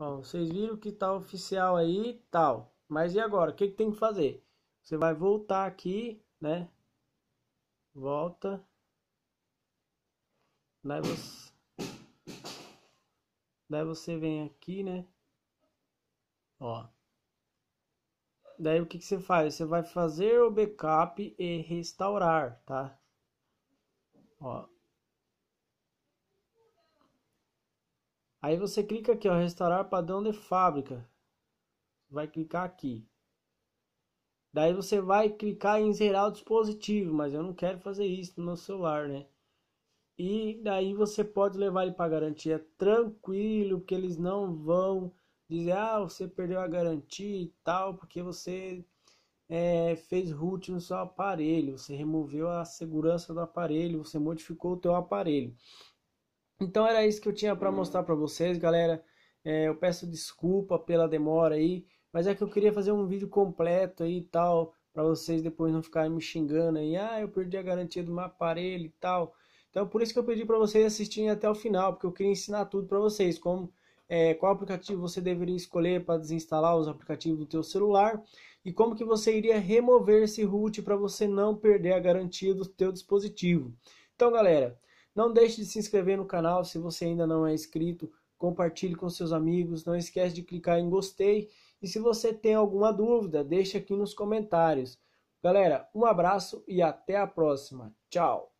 Ó, vocês viram que tá oficial aí, tal. Mas e agora? O que, que tem que fazer? Você vai voltar aqui, né? Volta. Daí você... Daí você vem aqui, né? Ó. Daí o que, que você faz? Você vai fazer o backup e restaurar, tá? Ó, Aí você clica aqui, ó, restaurar padrão de fábrica. Vai clicar aqui. Daí você vai clicar em zerar o dispositivo, mas eu não quero fazer isso no meu celular, né? E daí você pode levar ele para garantia tranquilo, porque eles não vão dizer, ah, você perdeu a garantia e tal, porque você é, fez root no seu aparelho, você removeu a segurança do aparelho, você modificou o teu aparelho. Então era isso que eu tinha para mostrar para vocês, galera. É, eu peço desculpa pela demora aí, mas é que eu queria fazer um vídeo completo aí e tal, para vocês depois não ficarem me xingando aí, ah, eu perdi a garantia do meu aparelho e tal. Então por isso que eu pedi para vocês assistirem até o final, porque eu queria ensinar tudo para vocês, como é, qual aplicativo você deveria escolher para desinstalar os aplicativos do teu celular e como que você iria remover esse root para você não perder a garantia do teu dispositivo. Então, galera, não deixe de se inscrever no canal se você ainda não é inscrito. Compartilhe com seus amigos. Não esquece de clicar em gostei. E se você tem alguma dúvida, deixe aqui nos comentários. Galera, um abraço e até a próxima. Tchau!